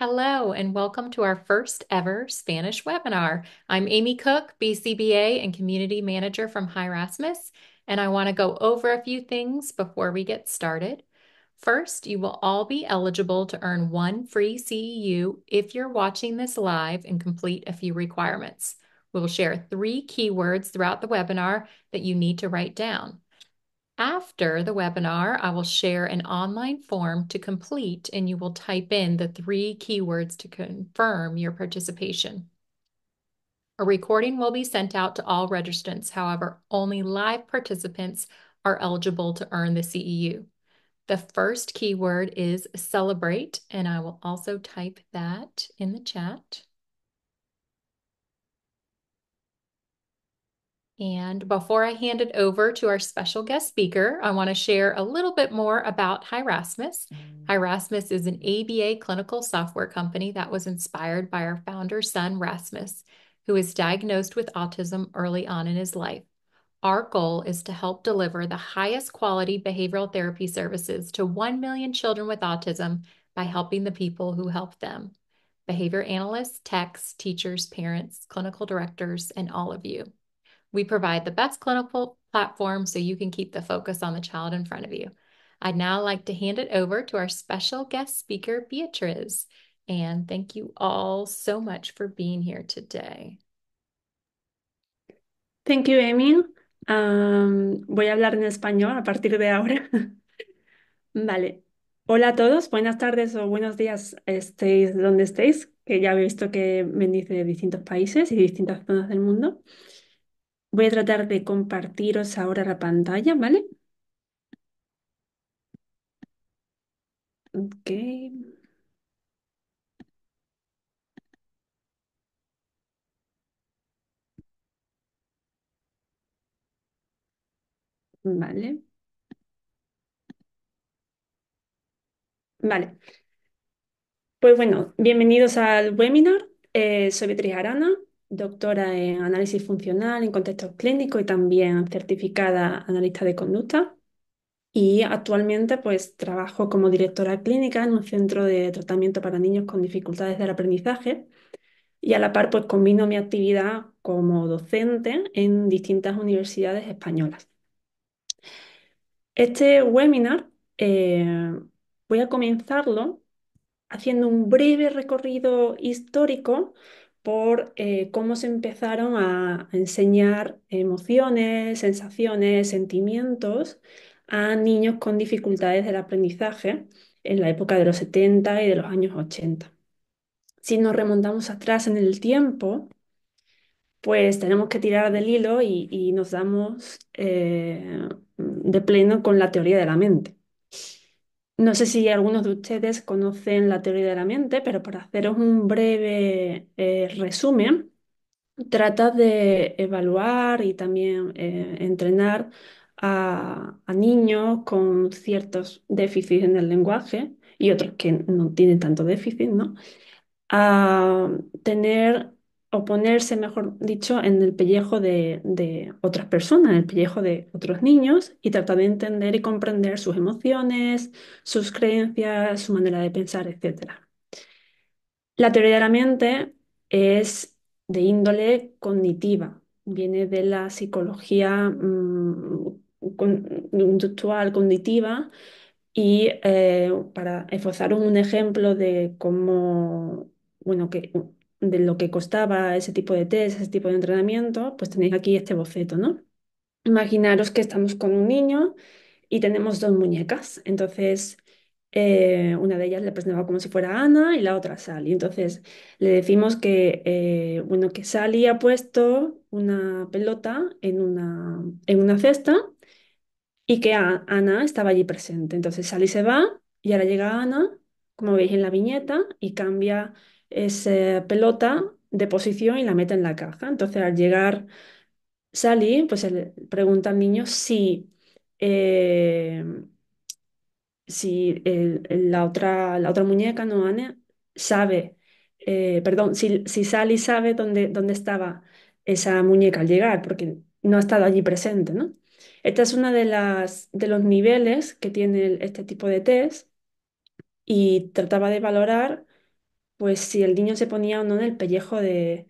Hello, and welcome to our first ever Spanish webinar. I'm Amy Cook, BCBA and Community Manager from Hirasmus, and I want to go over a few things before we get started. First, you will all be eligible to earn one free CEU if you're watching this live and complete a few requirements. We'll share three keywords throughout the webinar that you need to write down. After the webinar, I will share an online form to complete and you will type in the three keywords to confirm your participation. A recording will be sent out to all registrants. However, only live participants are eligible to earn the CEU. The first keyword is celebrate, and I will also type that in the chat. And before I hand it over to our special guest speaker, I want to share a little bit more about Hirasmus. Hirasmus is an ABA clinical software company that was inspired by our founder's son, Rasmus, who was diagnosed with autism early on in his life. Our goal is to help deliver the highest quality behavioral therapy services to 1 million children with autism by helping the people who help them behavior analysts, techs, teachers, parents, clinical directors, and all of you. We provide the best clinical platform so you can keep the focus on the child in front of you. I'd now like to hand it over to our special guest speaker, Beatriz. And thank you all so much for being here today. Thank you, Amy. Um, voy a hablar en español a partir de ahora. vale. Hola a todos, buenas tardes o buenos días, estéis donde estéis, que ya he visto que me de distintos países y distintas zonas del mundo. Voy a tratar de compartiros ahora la pantalla, ¿vale? Ok. Vale. Vale. Pues bueno, bienvenidos al webinar. Eh, soy Beatriz Arana, doctora en análisis funcional en contextos clínicos y también certificada analista de conducta. Y actualmente pues trabajo como directora clínica en un centro de tratamiento para niños con dificultades del aprendizaje y a la par pues combino mi actividad como docente en distintas universidades españolas. Este webinar eh, voy a comenzarlo haciendo un breve recorrido histórico por eh, cómo se empezaron a enseñar emociones, sensaciones, sentimientos a niños con dificultades del aprendizaje en la época de los 70 y de los años 80. Si nos remontamos atrás en el tiempo, pues tenemos que tirar del hilo y, nos damos eh, de pleno con la teoría de la mente. No sé si algunos de ustedes conocen la teoría de la mente, pero para haceros un breve eh, resumen, trata de evaluar y también eh, entrenar a, a, niños con ciertos déficits en el lenguaje y otros que no tienen tanto déficit, ¿no? A tener o ponerse, mejor dicho, en el pellejo de, otras personas, en el pellejo de otros niños y tratar de entender y comprender sus emociones, sus creencias, su manera de pensar, etc. La teoría de la mente es de índole cognitiva, viene de la psicología mm, conductual, cognitiva, y eh, para esforzar un ejemplo de cómo, bueno, que de lo que costaba ese tipo de test, ese tipo de entrenamiento, pues tenéis aquí este boceto, ¿no? Imaginaros que estamos con un niño y tenemos dos muñecas. Entonces, eh, una de ellas le presentaba como si fuera Ana y la otra Sally. Entonces, le decimos que, eh, bueno, que Sally ha puesto una pelota en una, en una cesta y que Ana estaba allí presente. Entonces, Sally se va y ahora llega Ana, como veis en la viñeta, y cambia esa pelota de posición y la mete en la caja. Entonces, al llegar Sally, pues pregunta al niño si, eh, si la otra, la otra muñeca, no sabe, eh, perdón, si, Sally sabe dónde, dónde estaba esa muñeca al llegar, porque no ha estado allí presente, ¿no? Esta es una de de los niveles que tiene este tipo de test y trataba de valorar pues si el niño se ponía o no en el pellejo de,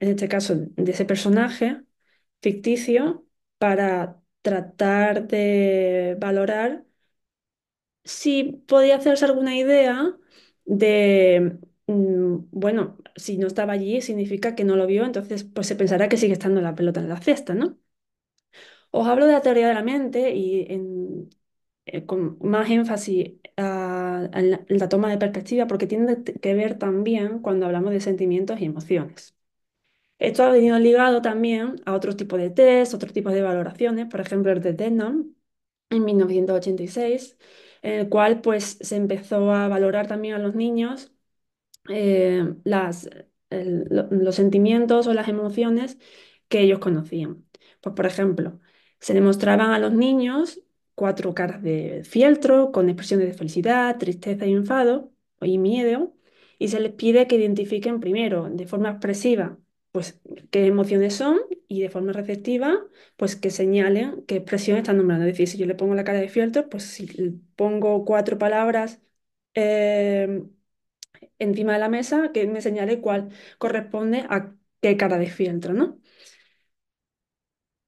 en este caso, de ese personaje ficticio para tratar de valorar si podía hacerse alguna idea de, mm, bueno, si no estaba allí significa que no lo vio, entonces pues se pensará que sigue estando la pelota en la cesta, ¿no? Os hablo de la teoría de la mente y en, eh, con más énfasis a, la, toma de perspectiva porque tiene que ver también cuando hablamos de sentimientos y emociones. Esto ha venido ligado también a otros tipos de test, otros tipos de valoraciones, por ejemplo el de Denham en 1986, en el cual pues, se empezó a valorar también a los niños eh, las, los sentimientos o las emociones que ellos conocían. Pues, por ejemplo, se demostraban a los niños cuatro caras de fieltro con expresiones de felicidad, tristeza y enfado y miedo, y se les pide que identifiquen primero de forma expresiva pues qué emociones son y de forma receptiva pues que señalen qué expresión están nombrando. Es decir, si yo le pongo la cara de fieltro, pues si pongo cuatro palabras em, encima de la mesa, que me señale cuál corresponde a qué cara de fieltro, ¿no?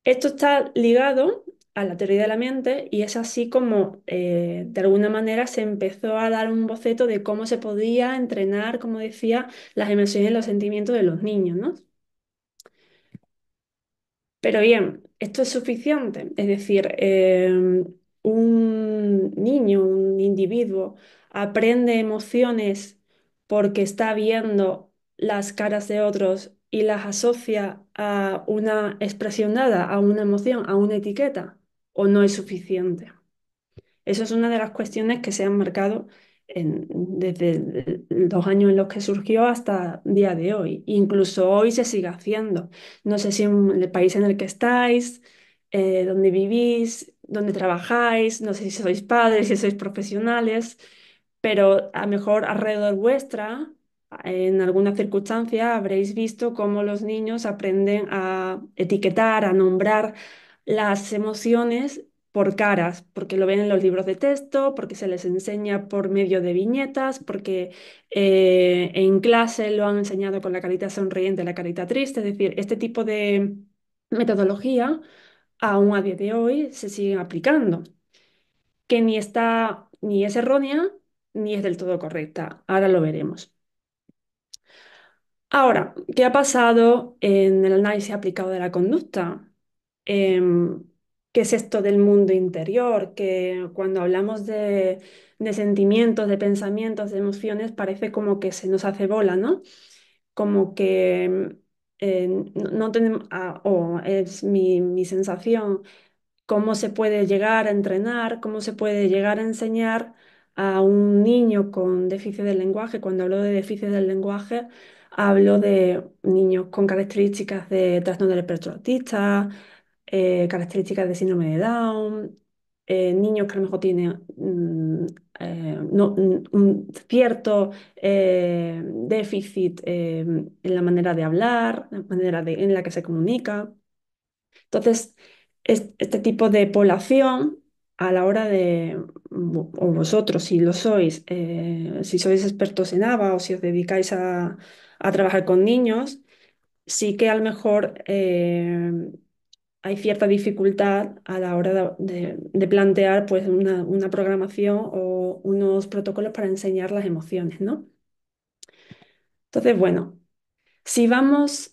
Esto está ligado a la teoría de la mente y es así como eh, de alguna manera se empezó a dar un boceto de cómo se podía entrenar, como decía, las emociones y los sentimientos de los niños, Pero bien, esto es suficiente, es decir, em, un niño, un individuo aprende emociones porque está viendo las caras de otros y las asocia a una expresión dada, a una emoción, a una etiqueta o no es suficiente. eso es una de las cuestiones que se han marcado desde los años en los que surgió hasta día de hoy. Incluso hoy se sigue haciendo. No sé si en el país en el que estáis, eh, donde vivís, donde trabajáis, no sé si sois padres, si sois profesionales, pero a lo mejor alrededor vuestra, en alguna circunstancia, habréis visto cómo los niños aprenden a etiquetar, a nombrar las emociones por caras, porque lo ven en los libros de texto, porque se les enseña por medio de viñetas, porque eh, en clase lo han enseñado con la carita sonriente, la carita triste, es decir, este tipo de metodología aún a día de hoy se sigue aplicando, que ni está ni es errónea ni es del todo correcta. Ahora lo veremos. Ahora, ¿qué ha pasado en el análisis aplicado de la conducta? Em, qué es esto del mundo interior, que cuando hablamos de, de, sentimientos, de pensamientos, de emociones, parece como que se nos hace bola, ¿no? Como que em, no, tenemos, ah, o es mi, mi sensación, cómo se puede llegar a entrenar, cómo se puede llegar a enseñar a un niño con déficit del lenguaje. Cuando hablo de déficit del lenguaje, hablo de niños con características de trastorno del espectro autista, eh, características de síndrome de Down, eh, niños que a lo mejor tienen mm, eh, mm, un cierto déficit en la manera de hablar, la manera en la que se comunica. Entonces, este tipo de población, a la hora de, o vosotros, si lo sois, si sois expertos en ABA o si os dedicáis a, a trabajar con niños, sí que a lo mejor hay cierta dificultad a la hora de, plantear pues, una, programación o unos protocolos para enseñar las emociones, ¿no? Entonces, bueno, si vamos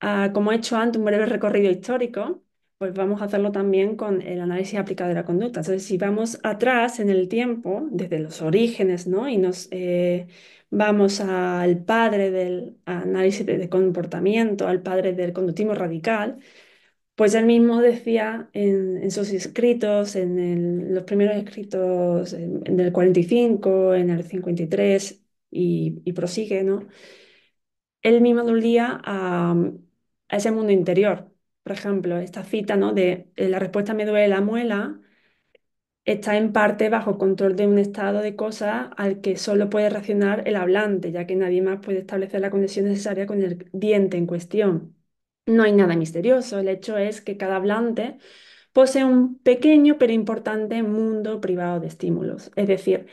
a, como he hecho antes, un breve recorrido histórico, pues vamos a hacerlo también con el análisis aplicado de la conducta. Entonces, si vamos atrás en el tiempo, desde los orígenes, ¿no? Y nos eh, vamos al padre del análisis de, de comportamiento, al padre del conductismo radical, pues él mismo decía en, sus escritos, en los primeros escritos en, el 45, en el 53 y, prosigue, ¿no? Él mismo dolía a, a ese mundo interior. Por ejemplo, esta cita ¿no? de eh, la respuesta me duele la muela está en parte bajo control de un estado de cosas al que solo puede reaccionar el hablante, ya que nadie más puede establecer la conexión necesaria con el diente en cuestión. No hay nada misterioso, el hecho es que cada hablante posee un pequeño pero importante mundo privado de estímulos. Es decir,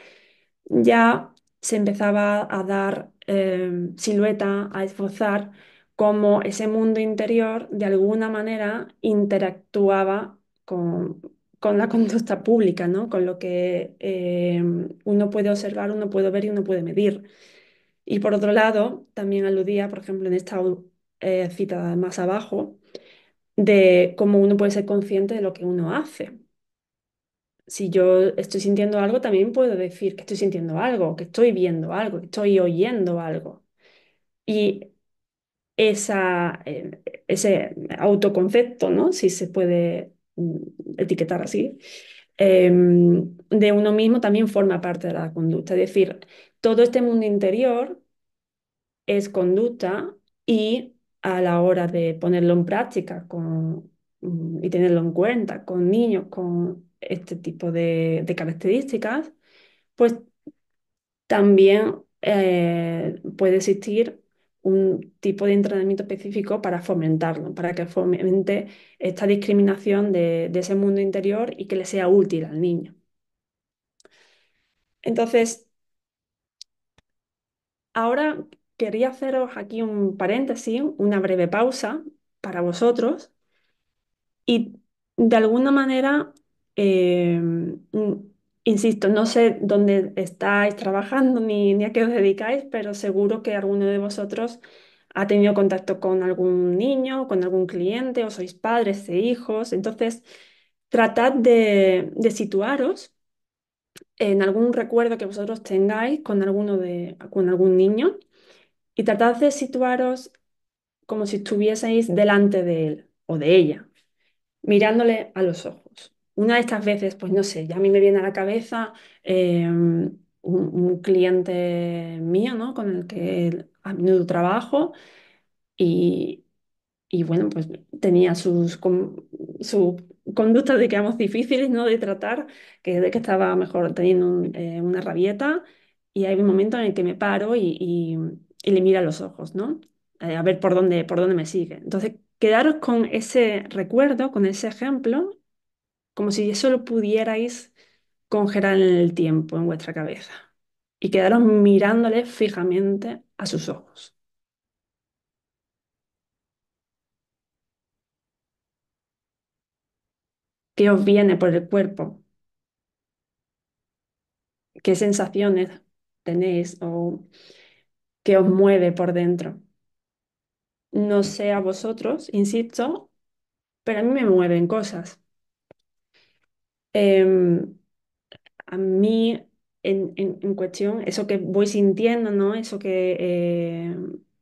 ya se empezaba a dar em, silueta, a esbozar cómo ese mundo interior de alguna manera interactuaba con, la conducta pública, ¿no? con lo que em, uno puede observar, uno puede ver y uno puede medir. Y por otro lado, también aludía, por ejemplo, en esta eh, cita más abajo, de cómo uno puede ser consciente de lo que uno hace. Si yo estoy sintiendo algo, también puedo decir que estoy sintiendo algo, que estoy viendo algo, que estoy oyendo algo. Y esa, eh, ese autoconcepto, ¿no? si se puede mm, etiquetar así, em, de uno mismo también forma parte de la conducta. Es decir, todo este mundo interior es conducta y a la hora de ponerlo en práctica mm, y tenerlo en cuenta con niños con este tipo de, características, pues también eh, puede existir un tipo de entrenamiento específico para fomentarlo, para que fomente esta discriminación de, de ese mundo interior y que le sea útil al niño. Entonces, ahora quería haceros aquí un paréntesis, una breve pausa para vosotros y de alguna manera, em, insisto, no sé dónde estáis trabajando ni, a qué os dedicáis, pero seguro que alguno de vosotros ha tenido contacto con algún niño, con algún cliente, o sois padres e hijos. Entonces, tratad de, situaros en algún recuerdo que vosotros tengáis con alguno de, con algún niño y tratad de situaros como si estuvieseis delante de él o de ella, mirándole a los ojos. Una de estas veces, pues no sé, ya a mí me viene a la cabeza em, un, cliente mío, ¿no? Con el que a menudo trabajo y, bueno, pues tenía sus, su de conductas, digamos, difíciles, ¿no? De tratar, que, que estaba mejor teniendo eh, una rabieta y hay un momento en el que me paro y y le mira los ojos, ¿no? Eh, a ver por dónde, por dónde me sigue. Entonces, quedaros con ese recuerdo, con ese ejemplo, como si eso lo pudierais congelar en el tiempo, en vuestra cabeza. Y quedaros mirándole fijamente a sus ojos. ¿Qué os viene por el cuerpo? ¿Qué sensaciones tenéis? ¿O que os mueve por dentro. No sé a vosotros, insisto, pero a mí me mueven cosas. Em, a mí, en, cuestión, eso que voy sintiendo, ¿no? Eso que eh,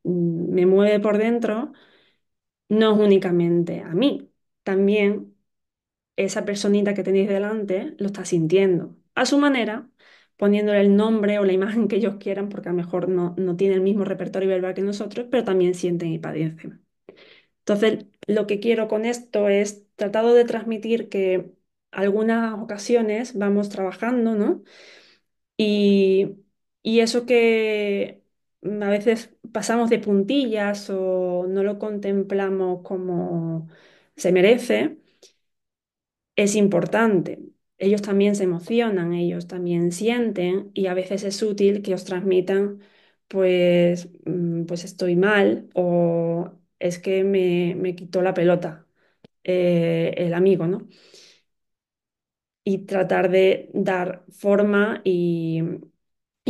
me mueve por dentro, no es únicamente a mí, también esa personita que tenéis delante lo está sintiendo a su manera poniéndole el nombre o la imagen que ellos quieran, porque a lo mejor no, no tienen el mismo repertorio verbal que nosotros, pero también sienten y padecen. Entonces, lo que quiero con esto es tratado de transmitir que algunas ocasiones vamos trabajando, ¿no? Y, y eso que mm, a veces pasamos de puntillas o no lo contemplamos como se merece, es importante ellos también se emocionan, ellos también sienten y a veces es útil que os transmitan, pues, mm, pues estoy mal o es que me, quitó la pelota eh, el amigo, ¿no? Y tratar de dar forma y,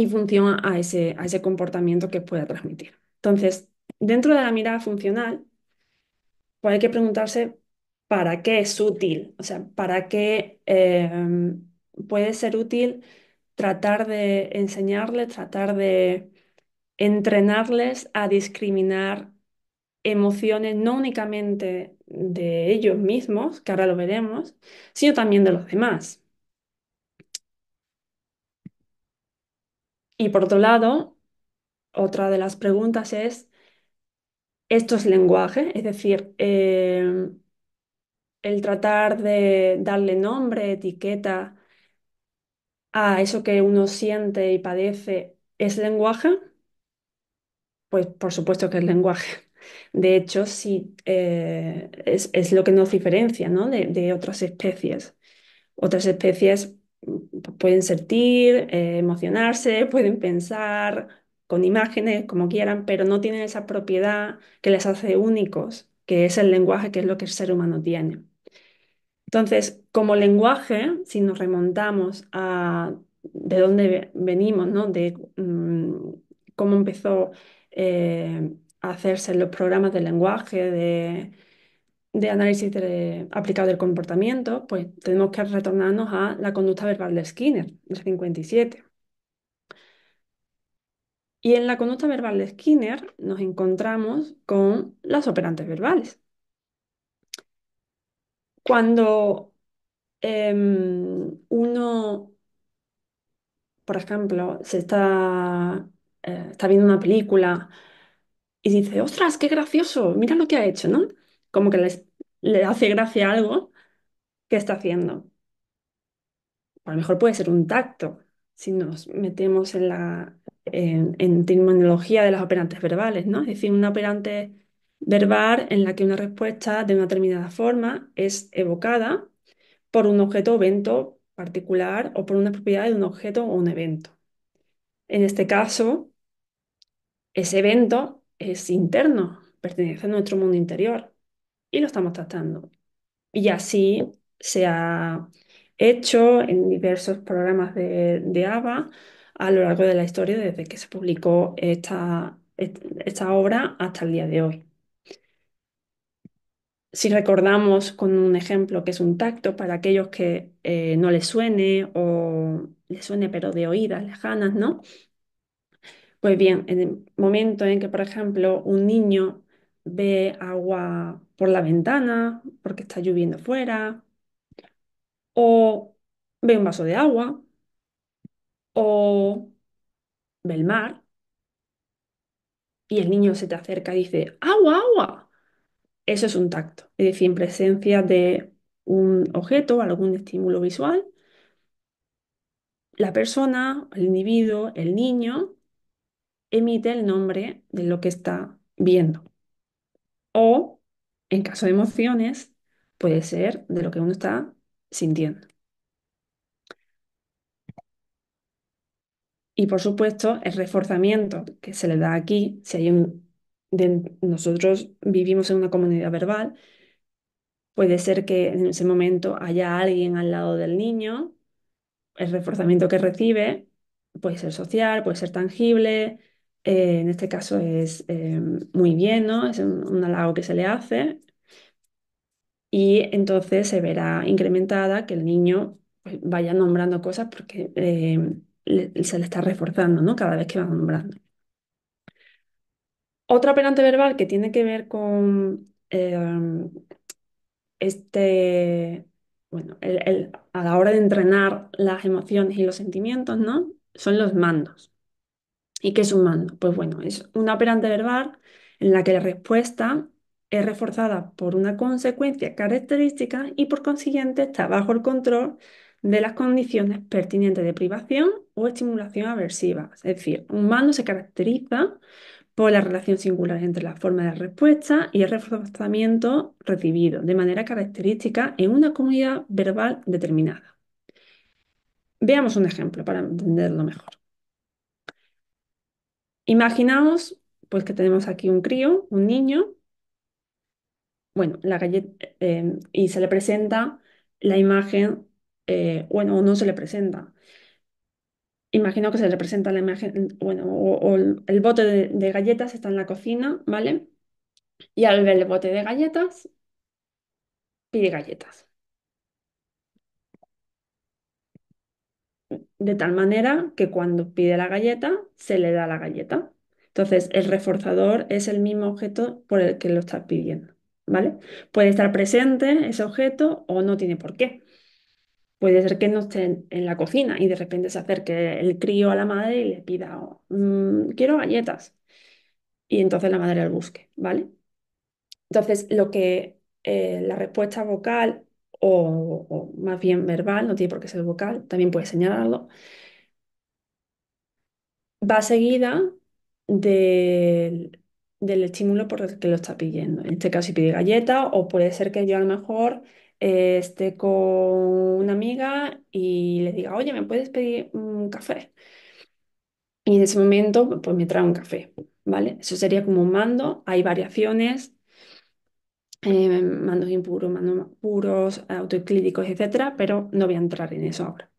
función a ese, a ese comportamiento que pueda transmitir. Entonces, dentro de la mirada funcional, pues hay que preguntarse para qué es útil, o sea, para qué em, puede ser útil tratar de enseñarles, tratar de entrenarles a discriminar emociones no únicamente de ellos mismos, que ahora lo veremos, sino también de los demás. Y por otro lado, otra de las preguntas es, ¿esto es lenguaje? Es decir, em, el tratar de darle nombre, etiqueta a eso que uno siente y padece, ¿es lenguaje? Pues por supuesto que es lenguaje. De hecho, sí, eh, es, lo que nos diferencia, de, otras especies. Otras especies mm, pueden sentir, eh, emocionarse, pueden pensar con imágenes, como quieran, pero no tienen esa propiedad que les hace únicos que es el lenguaje, que es lo que el ser humano tiene. Entonces, como lenguaje, si nos remontamos a de dónde venimos, ¿no? de mm, cómo empezó eh, a hacerse los programas de lenguaje, de, análisis aplicado del comportamiento, pues tenemos que retornarnos a la conducta verbal de Skinner, el 57. Y en la conducta verbal de Skinner nos encontramos con las operantes verbales. Cuando em, uno, por ejemplo, se está, eh, está viendo una película y dice, ostras, qué gracioso, mira lo que ha hecho, ¿no? Como que le hace gracia algo que está haciendo. a lo mejor puede ser un tacto, si nos metemos en la, en, terminología de las operantes verbales, ¿no? Es decir, una operante verbal en la que una respuesta de una determinada forma es evocada por un objeto o evento particular o por una propiedad de un objeto o un evento. En este caso, ese evento es interno, pertenece a nuestro mundo interior y lo estamos tratando. Y así se ha hecho en diversos programas de, de ABA a lo largo de la historia desde que se publicó esta, esta obra hasta el día de hoy. Si recordamos con un ejemplo que es un tacto, para aquellos que eh, no les suene o les suene pero de oídas lejanas, ¿no? Pues bien, en el momento en que, por ejemplo, un niño ve agua por la ventana porque está lloviendo fuera, o ve un vaso de agua, o el mar, y el niño se te acerca y dice, agua, agua. Eso es un tacto, es decir, en presencia de un objeto, algún estímulo visual, la persona, el individuo, el niño, emite el nombre de lo que está viendo. O, en caso de emociones, puede ser de lo que uno está sintiendo. Y por supuesto, el reforzamiento que se le da aquí, si hay un, nosotros vivimos en una comunidad verbal, puede ser que en ese momento haya alguien al lado del niño, el reforzamiento que recibe puede ser social, puede ser tangible, eh, en este caso es eh, muy bien, ¿no? Es un, un halago que se le hace, y entonces se verá incrementada que el niño pues, vaya nombrando cosas porque eh, se le está reforzando ¿no? cada vez que va nombrando. Otra operante verbal que tiene que ver con em, este, bueno, a la hora de entrenar las emociones y los sentimientos, ¿no? Son los mandos. ¿Y qué es un mando? Pues bueno, es una operante verbal en la que la respuesta es reforzada por una consecuencia característica y por consiguiente está bajo el control de las condiciones pertinentes de privación o estimulación aversiva. Es decir, un mando se caracteriza por la relación singular entre la forma de respuesta y el reforzamiento recibido, de manera característica en una comunidad verbal determinada. Veamos un ejemplo para entenderlo mejor. Imaginaos pues, que tenemos aquí un crío, un niño, bueno, la galleta, eh, y se le presenta la imagen eh, bueno, no se le presenta. Imagino que se le presenta la imagen, bueno, o, el, bote de, de, galletas está en la cocina, ¿vale? Y al ver el bote de galletas, pide galletas. De tal manera que cuando pide la galleta, se le da la galleta. Entonces, el reforzador es el mismo objeto por el que lo está pidiendo, ¿vale? Puede estar presente ese objeto o no tiene por qué. Puede ser que no esté en la cocina y de repente se acerque el crío a la madre y le pida, mm, quiero galletas. Y entonces la madre lo busque, ¿vale? Entonces, lo que eh, la respuesta vocal o, más bien verbal, no tiene por qué ser vocal, también puede señalarlo, va seguida del, del estímulo por el que lo está pidiendo. En este caso, si pide galleta o puede ser que yo a lo mejor esté con una amiga y le diga, oye, ¿me puedes pedir un café? Y en ese momento, pues me trae un café, ¿vale? Eso sería como un mando, hay variaciones, eh, mandos impuros, mandos puros, autoclíticos, etcétera, pero no voy a entrar en eso ahora.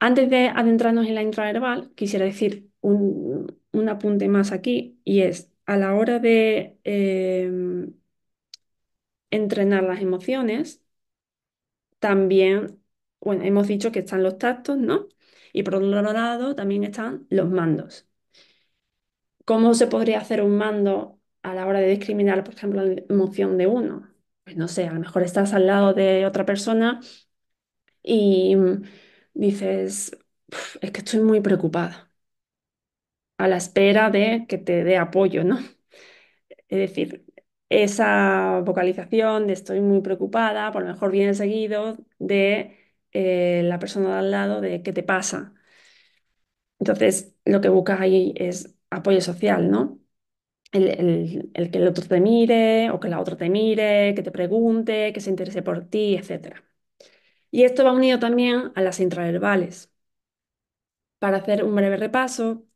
Antes de adentrarnos en la intraverbal, quisiera decir un, apunte más aquí, y es a la hora de em, entrenar las emociones, también, bueno, hemos dicho que están los tactos, ¿no? Y por otro lado, también están los mandos. ¿Cómo se podría hacer un mando a la hora de discriminar, por ejemplo, la emoción de uno? Pues no sé, a lo mejor estás al lado de otra persona y dices, es que estoy muy preocupada, a la espera de que te dé apoyo, ¿no? Es decir, esa vocalización de estoy muy preocupada, por lo mejor viene seguido de eh, la persona de al lado de qué te pasa. Entonces, lo que buscas ahí es apoyo social, ¿no? El, el, que el otro te mire o que la otra te mire, que te pregunte, que se interese por ti, etc. Y esto va unido también a las intraverbales. Para hacer un breve repaso,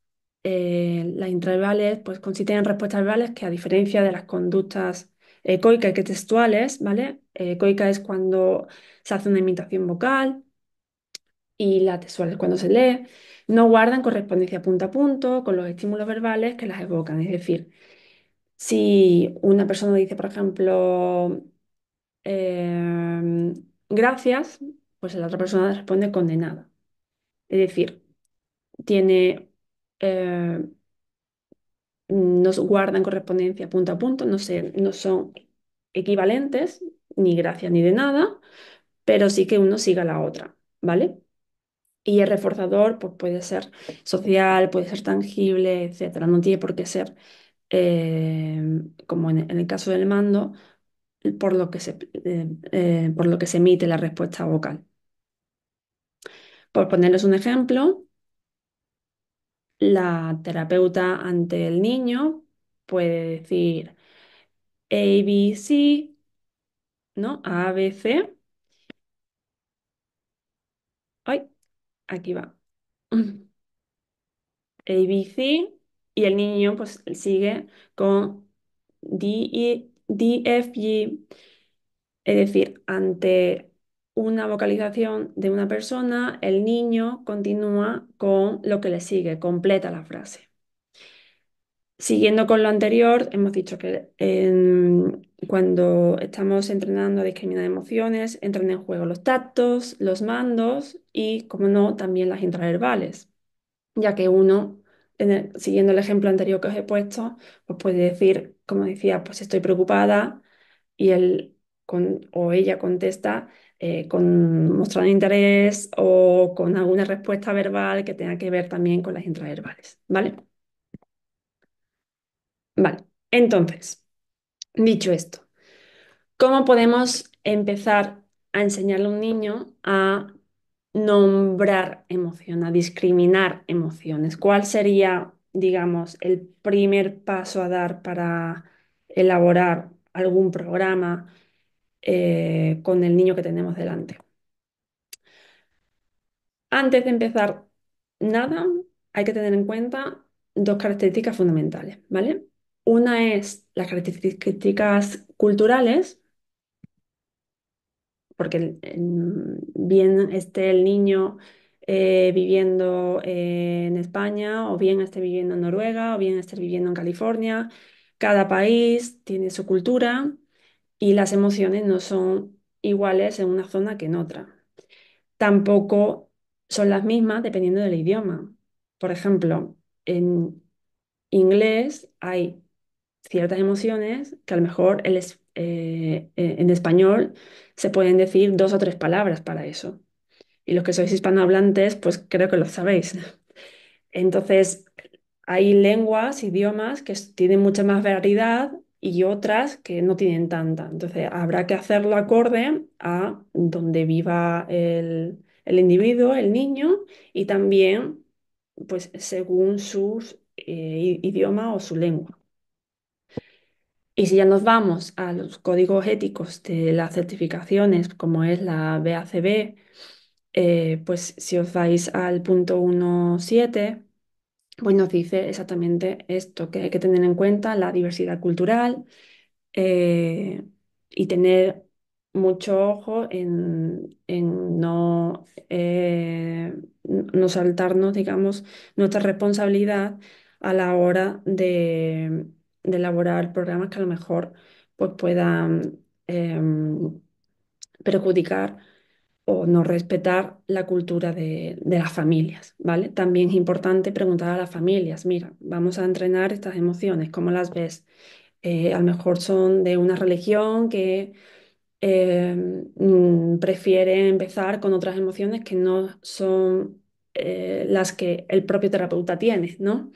eh, las intraverbales pues, consisten en respuestas verbales que, a diferencia de las conductas ecoicas eh, que textuales, ¿vale? Ecoica eh, es cuando se hace una imitación vocal y la textual es cuando se lee. No guardan correspondencia punto a punto con los estímulos verbales que las evocan. Es decir, si una persona dice, por ejemplo, em, gracias, pues la otra persona responde condenada. Es decir, tiene eh, nos guardan correspondencia punto a punto, no, sé, no son equivalentes, ni gracias ni de nada, pero sí que uno siga la otra, ¿vale? Y el reforzador pues, puede ser social, puede ser tangible, etcétera. No tiene por qué ser, eh, como en, el caso del mando, por lo que se, eh, por lo que se emite la respuesta vocal. Por ponerles un ejemplo, la terapeuta ante el niño puede decir ABC, ¿no? ABC. Ay, aquí va. ABC y el niño pues sigue con D, e, D, F, Es decir, ante una vocalización de una persona, el niño continúa con lo que le sigue, completa la frase. Siguiendo con lo anterior, hemos dicho que em, cuando estamos entrenando a discriminar emociones, entran en juego los tactos, los mandos y, como no, también las intraverbales, ya que uno, siguiendo el ejemplo anterior que os he puesto, pues puede decir, como decía, pues estoy preocupada y él o ella contesta, eh, con mostrar interés o con alguna respuesta verbal que tenga que ver también con las intraverbales, ¿vale? Vale, entonces, dicho esto, ¿cómo podemos empezar a enseñarle a un niño a nombrar emoción, a discriminar emociones? ¿Cuál sería, digamos, el primer paso a dar para elaborar algún programa? Eh, con el niño que tenemos delante. Antes de empezar nada, hay que tener en cuenta dos características fundamentales, ¿vale? Una es las características culturales, porque mm, bien esté el niño eh, viviendo en España, o bien esté viviendo en Noruega, o bien esté viviendo en California, cada país tiene su cultura y las emociones no son iguales en una zona que en otra. Tampoco son las mismas dependiendo del idioma. Por ejemplo, en inglés hay ciertas emociones que a lo mejor eh, eh, en español se pueden decir dos o tres palabras para eso. Y los que sois hispanohablantes, pues creo que lo sabéis. Entonces, hay lenguas, idiomas que tienen mucha más variedad y otras que no tienen tanta. Entonces, habrá que hacerlo acorde a donde viva el, individuo, el niño, y también pues, según su eh, idioma o su lengua. Y si ya nos vamos a los códigos éticos de las certificaciones, como es la BACB, eh, pues si os vais al punto 1.7, pues nos dice exactamente esto, que hay que tener en cuenta la diversidad cultural eh, y tener mucho ojo en, no, eh, no saltarnos, digamos, nuestra responsabilidad a la hora de, elaborar programas que a lo mejor pues, puedan em, perjudicar o no respetar la cultura de, las familias, ¿vale? También es importante preguntar a las familias, mira, vamos a entrenar estas emociones, ¿cómo las ves? Eh, a lo mejor son de una religión que em, mm, prefiere empezar con otras emociones que no son eh, las que el propio terapeuta tiene, ¿no?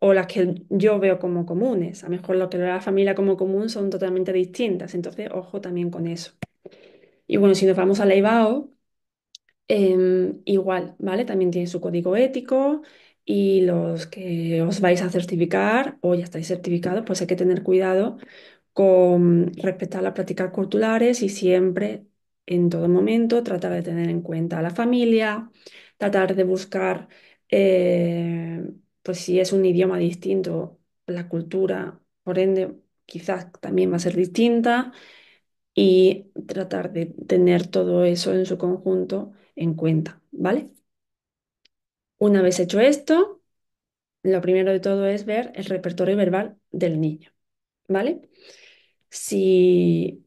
o las que yo veo como comunes. A lo mejor lo que ve la familia como común son totalmente distintas. Entonces, ojo también con eso. Y bueno, si nos vamos a la em, igual, ¿vale? También tiene su código ético y los que os vais a certificar o ya estáis certificados, pues hay que tener cuidado con respetar las prácticas culturales y siempre, en todo momento, tratar de tener en cuenta a la familia, tratar de buscar, eh, pues si es un idioma distinto, la cultura, por ende, quizás también va a ser distinta y tratar de tener todo eso en su conjunto en cuenta, ¿vale? Una vez hecho esto, lo primero de todo es ver el repertorio verbal del niño, ¿vale? Si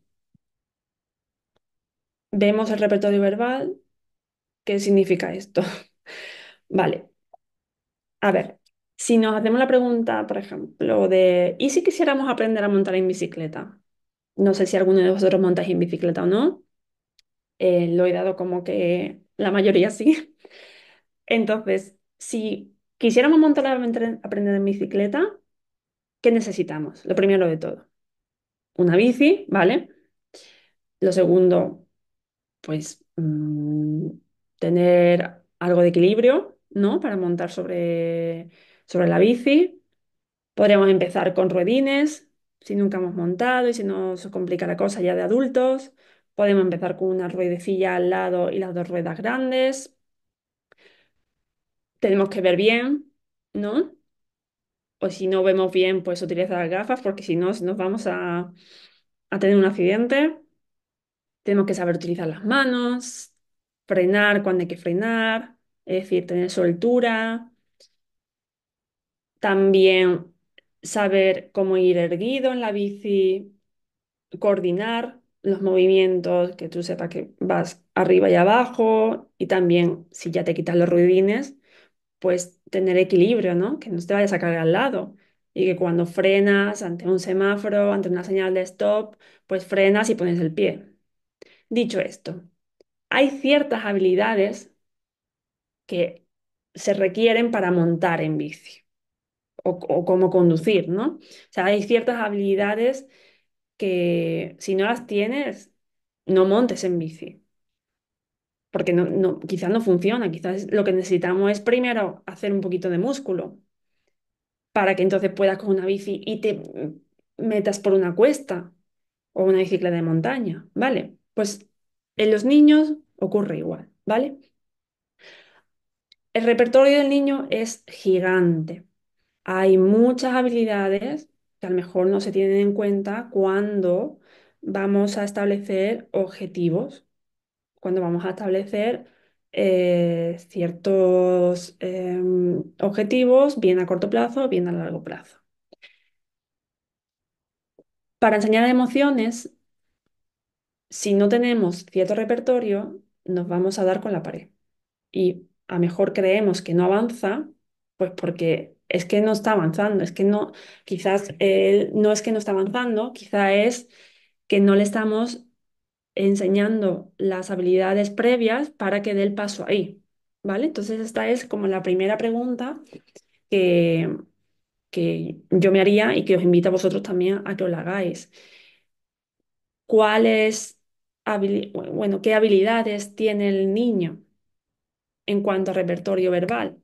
vemos el repertorio verbal, ¿qué significa esto? vale. A ver, si nos hacemos la pregunta, por ejemplo, de ¿y si quisiéramos aprender a montar en bicicleta? no sé si alguno de vosotros montáis en bicicleta o no. Eh, lo he dado como que la mayoría sí. Entonces, si quisiéramos montar a aprender en bicicleta, ¿qué necesitamos? Lo primero de todo, una bici, ¿vale? Lo segundo, pues mm, tener algo de equilibrio, ¿no? Para montar sobre, sobre la bici. Podríamos empezar con ruedines, si nunca hemos montado y si nos complica la cosa ya de adultos. Podemos empezar con una ruedecilla al lado y las dos ruedas grandes. Tenemos que ver bien, ¿no? O si no vemos bien, pues utilizar las gafas, porque si no, nos vamos a, a tener un accidente. Tenemos que saber utilizar las manos, frenar cuando hay que frenar, es decir, tener soltura. También saber cómo ir erguido en la bici, coordinar los movimientos, que tú sepas que vas arriba y abajo, y también si ya te quitas los ruidines, pues tener equilibrio, ¿no? Que no te vayas a caer al lado y que cuando frenas ante un semáforo, ante una señal de stop, pues frenas y pones el pie. Dicho esto, hay ciertas habilidades que se requieren para montar en bici o, cómo conducir, ¿no? O sea, hay ciertas habilidades que si no las tienes, no montes en bici. Porque no, quizás no funciona, quizás lo que necesitamos es primero hacer un poquito de músculo para que entonces puedas con una bici y te metas por una cuesta o una bicicleta de montaña, ¿vale? Pues en los niños ocurre igual, ¿vale? El repertorio del niño es gigante. Hay muchas habilidades que a lo mejor no se tienen en cuenta cuando vamos a establecer objetivos, cuando vamos a establecer eh, ciertos em, objetivos, bien a corto plazo, bien a largo plazo. Para enseñar emociones, si no tenemos cierto repertorio, nos vamos a dar con la pared. Y a mejor creemos que no avanza, pues porque es que no está avanzando, es que no, quizás no es que no está avanzando, quizás es que no le estamos enseñando las habilidades previas para que dé el paso ahí, ¿vale? Entonces esta es como la primera pregunta que, que yo me haría y que os invito a vosotros también a que os la hagáis. ¿Cuál bueno, qué habilidades tiene el niño en cuanto a repertorio verbal?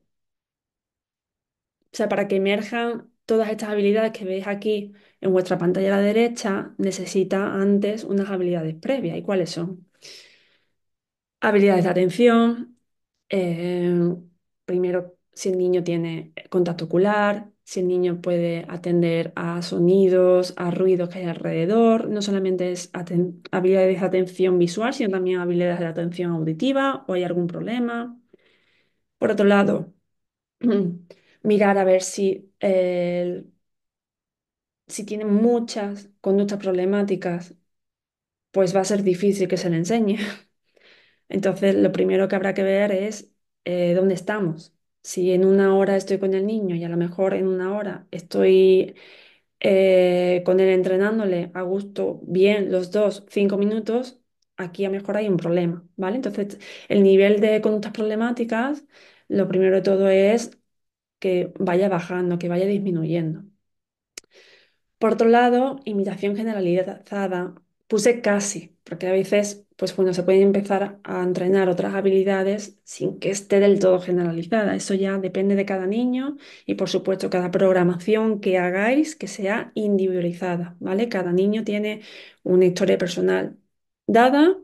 O sea, para que emerjan todas estas habilidades que veis aquí en vuestra pantalla a la derecha, necesita antes unas habilidades previas. ¿Y cuáles son? Habilidades de atención. Eh, primero, si el niño tiene contacto ocular, si el niño puede atender a sonidos, a ruidos que hay alrededor. No solamente es habilidades de atención visual, sino también habilidades de atención auditiva o hay algún problema. Por otro lado, mirar a ver si, eh, si tiene muchas conductas problemáticas, pues va a ser difícil que se le enseñe. Entonces, lo primero que habrá que ver es eh, dónde estamos. Si en una hora estoy con el niño y a lo mejor en una hora estoy eh, con él entrenándole a gusto, bien, los dos, cinco minutos, aquí a lo mejor hay un problema, ¿vale? Entonces, el nivel de conductas problemáticas, lo primero de todo es que vaya bajando, que vaya disminuyendo. Por otro lado, imitación generalizada, puse casi, porque a veces, pues bueno, se puede empezar a entrenar otras habilidades sin que esté del todo generalizada. Eso ya depende de cada niño y, por supuesto, cada programación que hagáis que sea individualizada, ¿vale? Cada niño tiene una historia personal dada,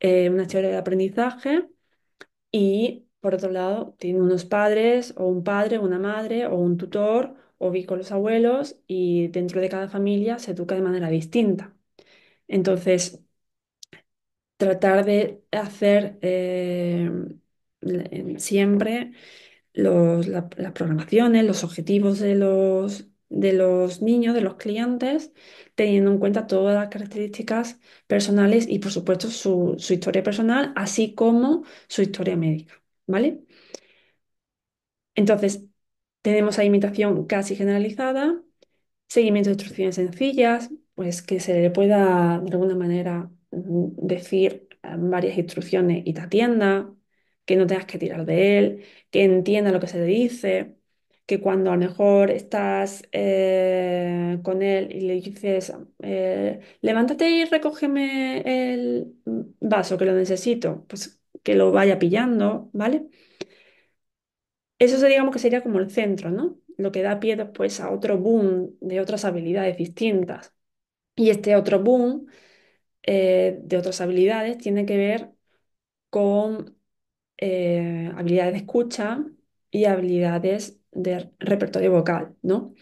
eh, una historia de aprendizaje y por otro lado, tiene unos padres o un padre, o una madre o un tutor o vi con los abuelos y dentro de cada familia se educa de manera distinta. Entonces, tratar de hacer eh, siempre las programaciones, los objetivos de los, de los niños, de los clientes, teniendo en cuenta todas las características personales y, por supuesto, su historia personal, así como su historia médica. ¿vale? Entonces, tenemos imitación casi generalizada, seguimiento de instrucciones sencillas, pues que se le pueda de alguna manera mm, decir eh, varias instrucciones y te atienda, que no tengas que tirar de él, que entienda lo que se le dice, que cuando a lo mejor estás eh, con él y le dices, eh, levántate y recógeme el vaso que lo necesito, pues que lo vaya pillando, ¿vale? Eso sería, digamos que sería como el centro, ¿no? Lo que da pie después a otro boom de otras habilidades distintas. Y este otro boom eh, de otras habilidades tiene que ver con eh, habilidades de escucha y habilidades de repertorio vocal, ¿no?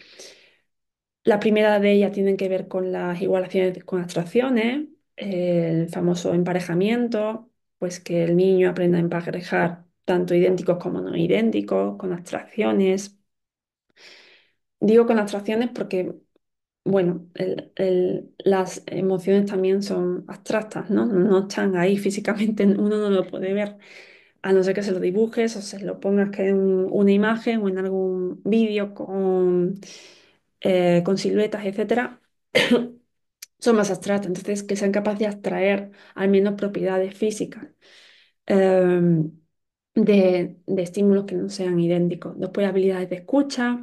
La primera de ellas tienen que ver con las igualaciones con abstracciones, el famoso emparejamiento, pues que el niño aprenda a emparejar tanto idénticos como no idénticos, con abstracciones. Digo con abstracciones porque, bueno, las emociones también son abstractas, ¿no? No están ahí físicamente, uno no lo puede ver, a no ser que se lo dibujes o se lo pongas que en una imagen o en algún vídeo con, eh, con siluetas, etcétera son más abstractas, entonces que sean capaces de atraer al menos propiedades físicas em, de, estímulos que no sean idénticos. Después habilidades de escucha,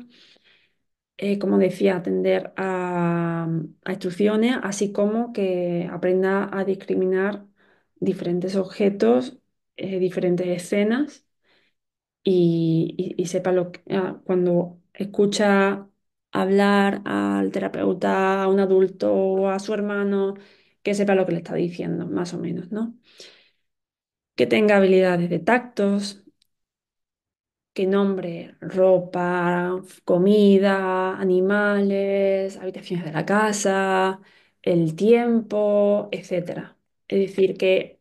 eh, como decía, atender a, instrucciones, así como que aprenda a discriminar diferentes objetos, eh, diferentes escenas y, sepa lo que, ah, cuando escucha hablar al terapeuta, a un adulto o a su hermano que sepa lo que le está diciendo, más o menos, ¿no? Que tenga habilidades de tactos, que nombre ropa, comida, animales, habitaciones de la casa, el tiempo, etc. Es decir, que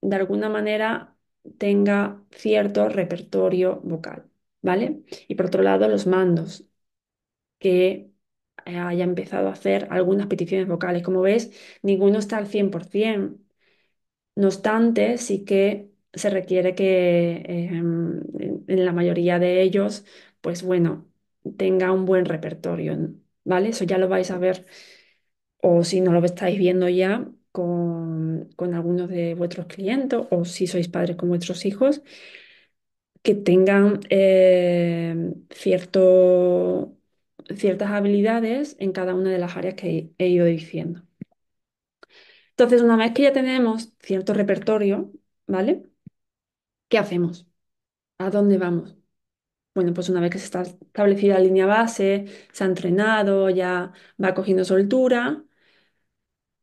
de alguna manera tenga cierto repertorio vocal, ¿vale? Y por otro lado, los mandos, que eh, haya empezado a hacer algunas peticiones vocales. Como ves, ninguno está al 100%. No obstante, sí que se requiere que em, en la mayoría de ellos, pues bueno, tenga un buen repertorio, ¿vale? Eso ya lo vais a ver o si no lo estáis viendo ya con, algunos de vuestros clientes o si sois padres con vuestros hijos, que tengan eh, cierto ciertas habilidades en cada una de las áreas que he ido diciendo. Entonces, una vez que ya tenemos cierto repertorio, ¿vale? ¿Qué hacemos? ¿A dónde vamos? Bueno, pues una vez que se está establecida la línea base, se ha entrenado, ya va cogiendo soltura,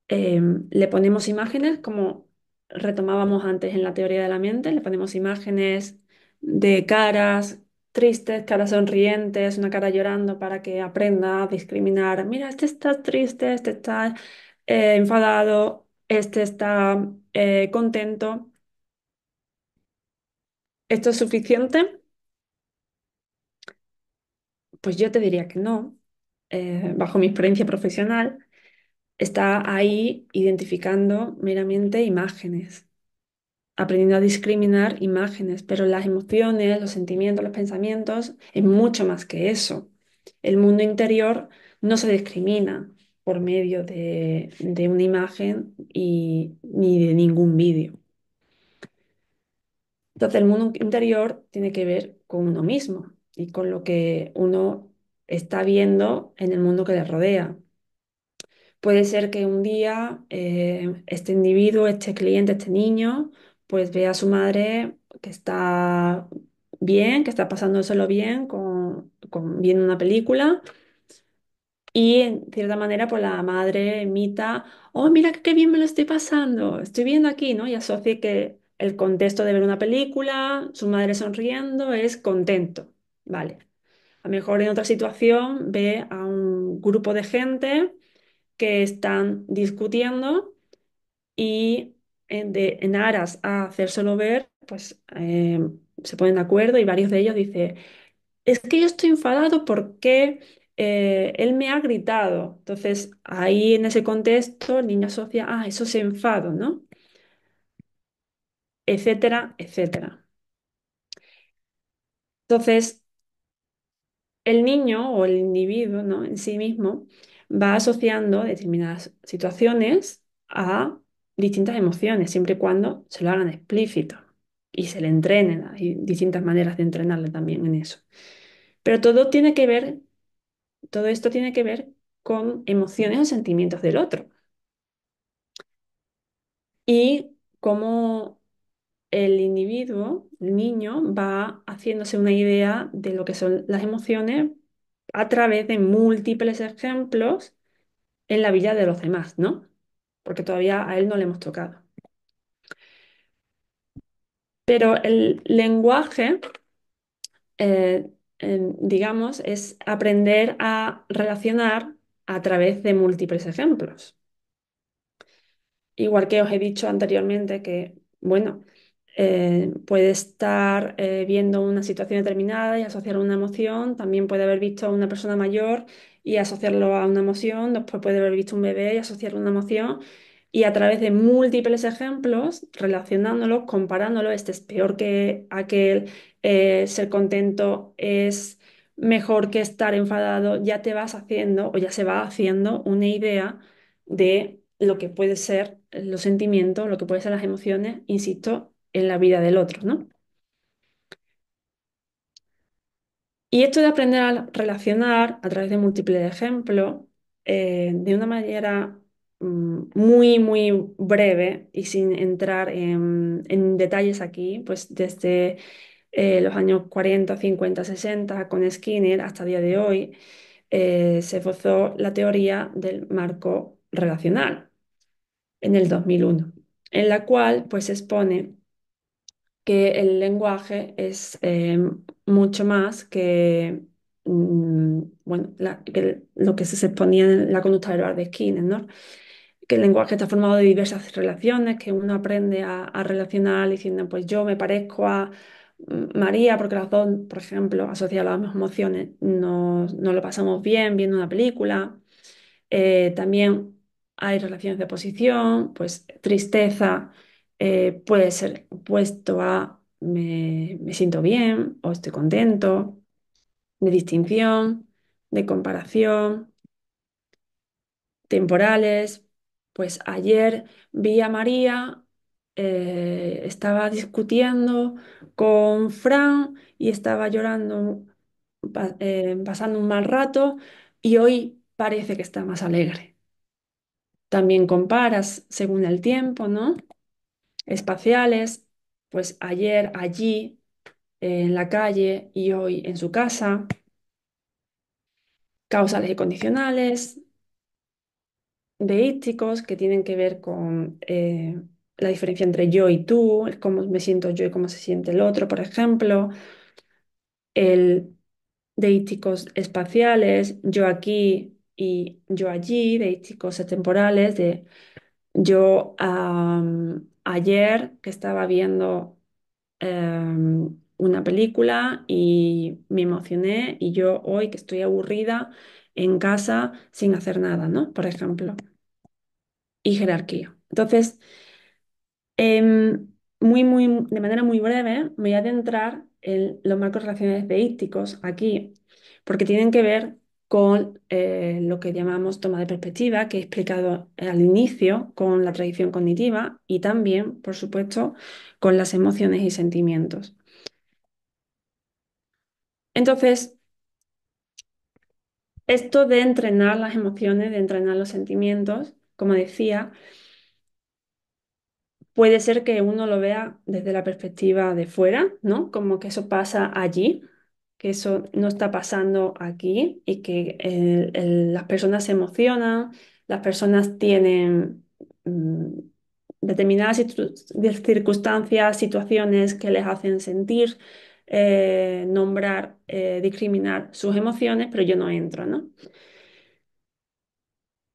em, le ponemos imágenes, como retomábamos antes en la teoría de la mente, le ponemos imágenes de caras, tristes, caras sonrientes, una cara llorando para que aprenda a discriminar. Mira, este está triste, este está eh, enfadado, este está eh, contento. ¿Esto es suficiente? Pues yo te diría que no. Eh, bajo mi experiencia profesional, está ahí identificando meramente imágenes aprendiendo a discriminar imágenes, pero las emociones, los sentimientos, los pensamientos es mucho más que eso. El mundo interior no se discrimina por medio de, una imagen y, ni de ningún vídeo. Entonces el mundo interior tiene que ver con uno mismo y con lo que uno está viendo en el mundo que le rodea. Puede ser que un día eh, este individuo, este cliente, este niño pues ve a su madre que está bien, que está pasándoselo bien, con, viendo una película. Y en cierta manera, pues la madre imita, oh, mira qué bien me lo estoy pasando, estoy viendo aquí, ¿no? Y asocia que el contexto de ver una película, su madre sonriendo, es contento, ¿vale? A lo mejor en otra situación ve a un grupo de gente que están discutiendo y en, aras a lo ver, pues em, se ponen de acuerdo y varios de ellos dicen, es que yo estoy enfadado porque eh, él me ha gritado. Entonces, ahí en ese contexto, el niño asocia, ah, eso es enfado, ¿no? Etcétera, etcétera. Entonces, el niño o el individuo ¿no? en sí mismo va asociando determinadas situaciones a distintas emociones, siempre y cuando se lo hagan explícito y se le entrenen. Hay distintas maneras de entrenarle también en eso. Pero todo tiene que ver, todo esto tiene que ver con emociones o sentimientos del otro. Y cómo el individuo, el niño, va haciéndose una idea de lo que son las emociones a través de múltiples ejemplos en la vida de los demás, ¿no? porque todavía a él no le hemos tocado. Pero el lenguaje, eh, digamos, es aprender a relacionar a través de múltiples ejemplos. Igual que os he dicho anteriormente que, bueno, eh, puede estar eh, viendo una situación determinada y asociar una emoción. También puede haber visto a una persona mayor y asociarlo a una emoción, después puede haber visto un bebé y asociarlo a una emoción, y a través de múltiples ejemplos, relacionándolos, comparándolos, este es peor que aquel, eh, ser contento es mejor que estar enfadado, ya te vas haciendo o ya se va haciendo una idea de lo que puede ser los sentimientos, lo que pueden ser las emociones, insisto, en la vida del otro, ¿no? Y esto de aprender a relacionar a través de múltiples ejemplos, eh, de una manera mm, muy, muy breve y sin entrar en, detalles aquí, pues desde eh, los años 40, 50, 60 con Skinner hasta el día de hoy, eh, se forzó la teoría del marco relacional en el 2001, en la cual pues expone que el lenguaje es mucho más que, mm, bueno, lo que se, exponía en la conducta verbal de Skinner, ¿no? que el lenguaje está formado de diversas relaciones, que uno aprende a, relacionar diciendo, pues yo me parezco a mm, María, porque las dos, por ejemplo, asociadas a las mismas emociones, No lo pasamos bien viendo una película. Eh, también hay relaciones de oposición, pues tristeza eh, puede ser opuesto a me, siento bien o estoy contento, de distinción, de comparación, temporales. Pues ayer vi a María, eh, estaba discutiendo con Fran y estaba llorando, eh, pasando un mal rato y hoy parece que está más alegre. También comparas según el tiempo, ¿no? Espaciales, pues ayer allí, en la calle y hoy en su casa, causales y condicionales, deísticos que tienen que ver con eh, la diferencia entre yo y tú, cómo me siento yo y cómo se siente el otro, por ejemplo, el deísticos espaciales, yo aquí y yo allí, deísticos temporales, de yo ayer que estaba viendo em, una película y me emocioné y yo hoy que estoy aburrida en casa sin hacer nada, ¿no? Por ejemplo, y jerarquía. Entonces, em, muy, muy, de manera muy breve, voy a adentrar en los marcos relacionales deísticos aquí, porque tienen que ver con eh, lo que llamamos toma de perspectiva, que he explicado al inicio con la tradición cognitiva y también, por supuesto, con las emociones y sentimientos. Entonces, esto de entrenar las emociones, de entrenar los sentimientos, como decía, puede ser que uno lo vea desde la perspectiva de fuera, ¿no? Como que eso pasa allí, que eso no está pasando aquí y que las personas se emocionan, las personas tienen mm, determinadas circunstancias, situaciones que les hacen sentir, eh, nombrar, eh, discriminar sus emociones, pero yo no entro, ¿no?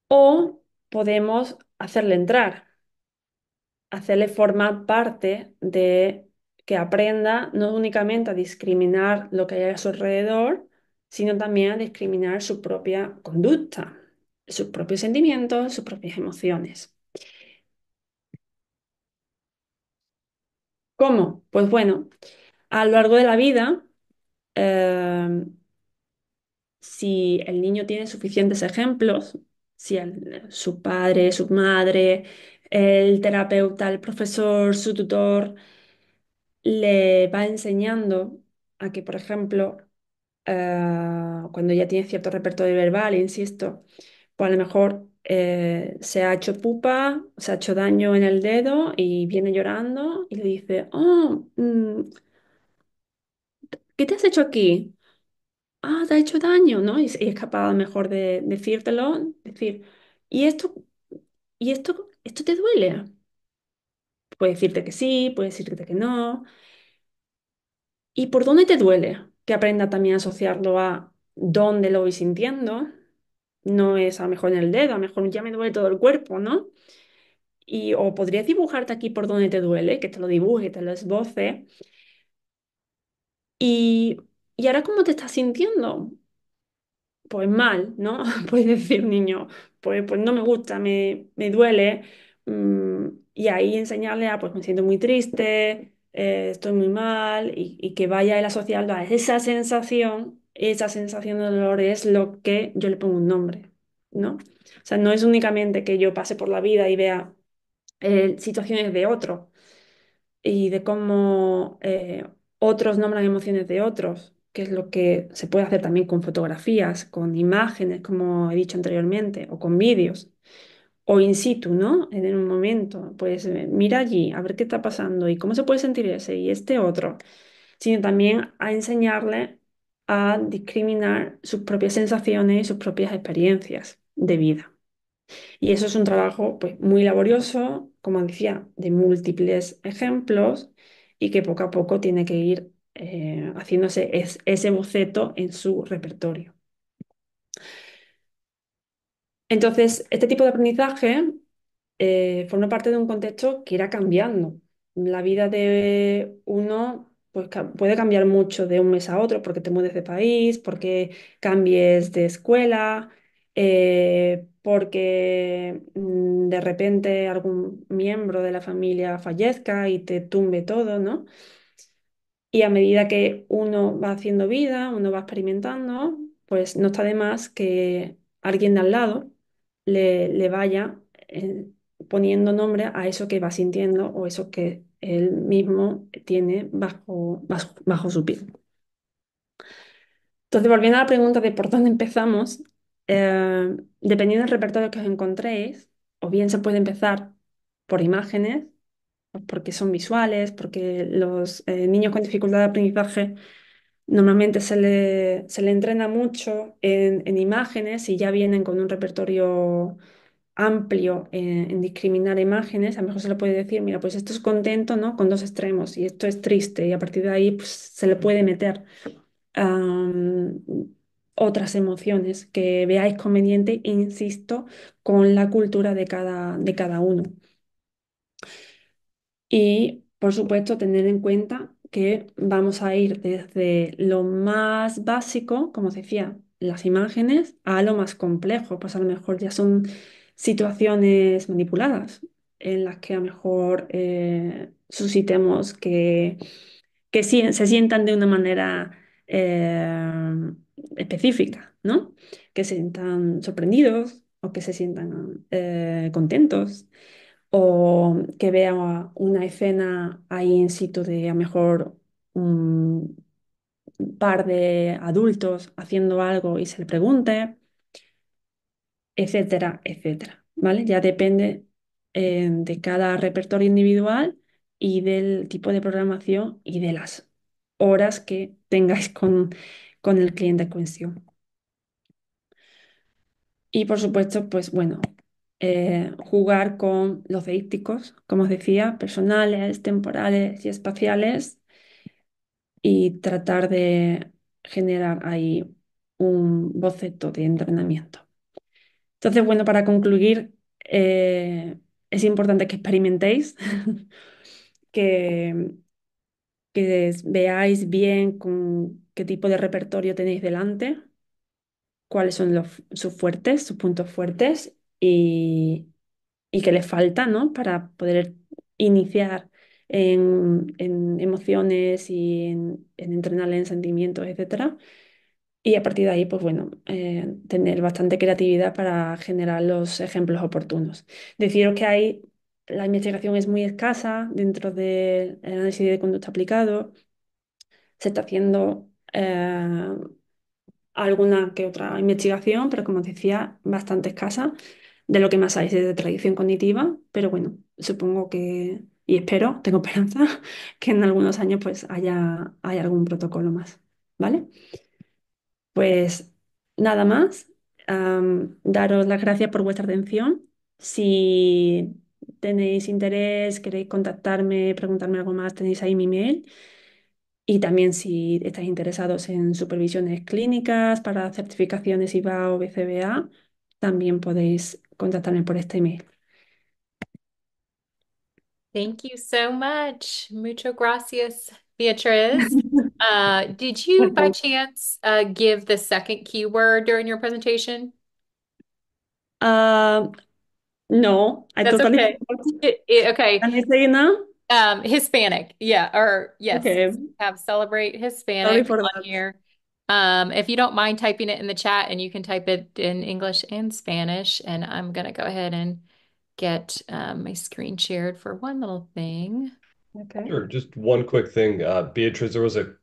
O podemos hacerle entrar, hacerle formar parte de que aprenda no únicamente a discriminar lo que hay a su alrededor, sino también a discriminar su propia conducta, sus propios sentimientos, sus propias emociones. ¿Cómo? Pues bueno, a lo largo de la vida, em, si el niño tiene suficientes ejemplos, si su padre, su madre, el terapeuta, el profesor, su tutor, le va enseñando a que, por ejemplo, eh, cuando ya tiene cierto repertorio verbal, insisto, pues a lo mejor eh, se ha hecho pupa, se ha hecho daño en el dedo y viene llorando y le dice, oh, mm, ¿qué te has hecho aquí? Ah, te ha hecho daño, ¿no? Y, es capaz mejor de decírtelo, decir, ¿y esto, y esto, esto te duele? Puede decirte que sí, puede decirte que no. ¿Y por dónde te duele? Que aprenda también a asociarlo a dónde lo voy sintiendo. No es a lo mejor en el dedo, a lo mejor ya me duele todo el cuerpo, ¿no? Y, o podrías dibujarte aquí por dónde te duele, que te lo dibuje, te lo esboce. Y, ahora, ¿cómo te estás sintiendo? Pues mal, ¿no? Puedes decir, niño, pues, pues no me gusta, me, me duele. Mm, y ahí enseñarle, a ah, pues me siento muy triste, eh, estoy muy mal, y, que vaya a la a esa sensación, esa sensación de dolor es lo que yo le pongo un nombre, ¿no? O sea, no es únicamente que yo pase por la vida y vea eh, situaciones de otro y de cómo eh, otros nombran emociones de otros, que es lo que se puede hacer también con fotografías, con imágenes, como he dicho anteriormente, o con vídeos o in situ, ¿no? En un momento, pues eh, mira allí, a ver qué está pasando y cómo se puede sentir ese y este otro, sino también a enseñarle a discriminar sus propias sensaciones y sus propias experiencias de vida. Y eso es un trabajo pues, muy laborioso, como decía, de múltiples ejemplos y que poco a poco tiene que ir eh, haciéndose ese boceto en su repertorio. Entonces, este tipo de aprendizaje eh, forma parte de un contexto que irá cambiando. La vida de uno pues, puede cambiar mucho de un mes a otro porque te mudes de país, porque cambies de escuela, eh, porque mm, de repente algún miembro de la familia fallezca y te tumbe todo, ¿no? Y a medida que uno va haciendo vida, uno va experimentando, pues no está de más que alguien de al lado le, vaya eh, poniendo nombre a eso que va sintiendo o eso que él mismo tiene bajo, bajo, su piel. Entonces, volviendo a la pregunta de por dónde empezamos, eh, dependiendo del repertorio que os encontréis, o bien se puede empezar por imágenes, porque son visuales, porque los eh, niños con dificultad de aprendizaje Normalmente se le, entrena mucho en, imágenes y ya vienen con un repertorio amplio en, discriminar imágenes, a lo mejor se le puede decir, mira, pues esto es contento, ¿no? Con dos extremos y esto es triste y a partir de ahí pues, se le puede meter otras emociones que veáis conveniente, insisto, con la cultura de cada, de cada uno. Y, por supuesto, tener en cuenta que vamos a ir desde lo más básico, como decía, las imágenes, a lo más complejo, pues a lo mejor ya son situaciones manipuladas en las que a lo mejor eh, suscitemos que, se sientan de una manera eh, específica, ¿no? Que se sientan sorprendidos o que se sientan eh, contentos o que vea una escena ahí en sitio de a lo mejor un par de adultos haciendo algo y se le pregunte, etcétera, etcétera, ¿vale? Ya depende eh, de cada repertorio individual y del tipo de programación y de las horas que tengáis con, con el cliente en cuestión. Y por supuesto, pues bueno, eh, jugar con los deípticos, como os decía, personales, temporales y espaciales, y tratar de generar ahí un boceto de entrenamiento. Entonces, bueno, para concluir, eh, es importante que experimentéis, que, veáis bien qué tipo de repertorio tenéis delante, cuáles son los, sus fuertes, sus puntos fuertes y, y que le falta, ¿no? Para poder iniciar en, en emociones y en, en entrenar en sentimientos, etcétera. Y a partir de ahí, pues bueno, eh, tener bastante creatividad para generar los ejemplos oportunos. Deciros que hay, la investigación es muy escasa dentro del análisis de conducta aplicado. Se está haciendo eh, alguna que otra investigación, pero como os decía, bastante escasa de lo que más hay de tradición cognitiva, pero bueno, supongo que, y espero, tengo esperanza, que en algunos años pues haya, algún protocolo más, ¿vale? Pues nada más, daros las gracias por vuestra atención. Si tenéis interés, queréis contactarme, preguntarme algo más, tenéis ahí mi mail. Y también si estáis interesados en supervisiones clínicas para certificaciones IVA o BCBA, también podéis contactarme por este email. Thank you so much. Mucho gracias, Beatriz. uh, did you by chance uh, give the second keyword during your presentation? Um, no, I That's totally okay. It, it, okay. Can I say now? Um, Hispanic, yeah, or yes, okay. have celebrate Hispanic on here. Um, if you don't mind typing it in the chat, and you can type it in English and Spanish, and I'm going to go ahead and get um, my screen shared for one little thing. Okay. Sure. Just one quick thing, uh, Beatrice. There was a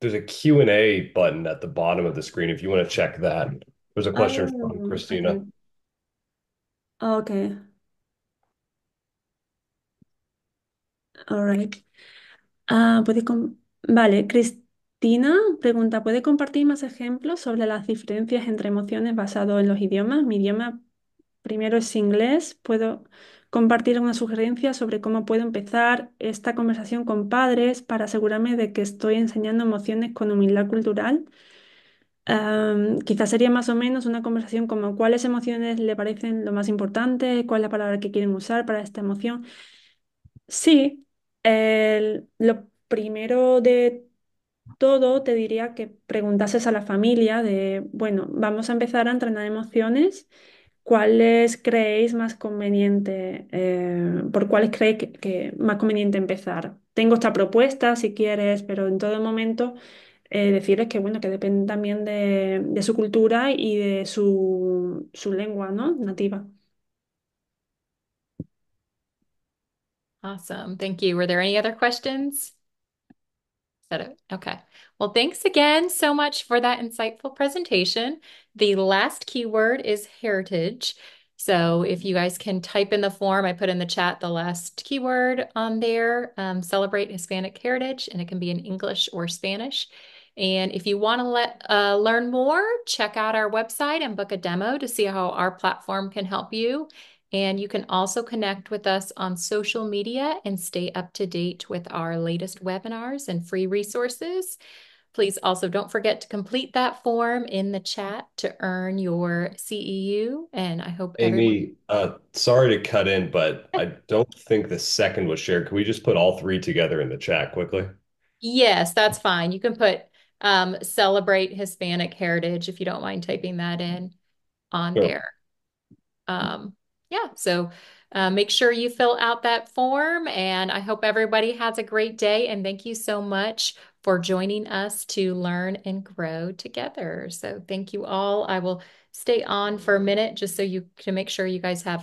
there's a Q and A button at the bottom of the screen if you want to check that. There's a question oh, from Christina. Oh, okay. All right. Ah, uh, puede Vale, Chris, Tina pregunta, ¿puede compartir más ejemplos sobre las diferencias entre emociones basadas en los idiomas? Mi idioma primero es inglés. ¿Puedo compartir una sugerencia sobre cómo puedo empezar esta conversación con padres para asegurarme de que estoy enseñando emociones con humildad cultural? quizás sería más o menos una conversación como cuáles emociones le parecen lo más importante, cuál es la palabra que quieren usar para esta emoción. Sí, lo primero de todo, te diría que preguntases a la familia de, bueno, vamos a empezar a entrenar emociones, ¿cuáles creéis más conveniente, eh, por cuáles creéis que, más conveniente empezar? Tengo esta propuesta si quieres, pero en todo momento eh, decirles que, bueno, que depende también de, su cultura y de su, su lengua, ¿no? Nativa. Awesome. Thank you. Were there any other questions? it. okay. Well, thanks again so much for that insightful presentation. The last keyword is heritage. So if you guys can type in the form, I put in the chat the last keyword on there, um, celebrate Hispanic heritage, and it can be in English or Spanish. And if you want to let, uh, learn more, check out our website and book a demo to see how our platform can help you. And you can also connect with us on social media and stay up to date with our latest webinars and free resources. Please also don't forget to complete that form in the chat to earn your CEU. And I hope Amy, everyone... uh, sorry to cut in, but I don't think the second was shared. Can we just put all three together in the chat quickly? Yes, that's fine. You can put um, celebrate Hispanic heritage if you don't mind typing that in on sure. there. Um, yeah, so uh, make sure you fill out that form. And I hope everybody has a great day. And thank you so much for joining us to learn and grow together. So thank you all. I will stay on for a minute just so you can make sure you guys have.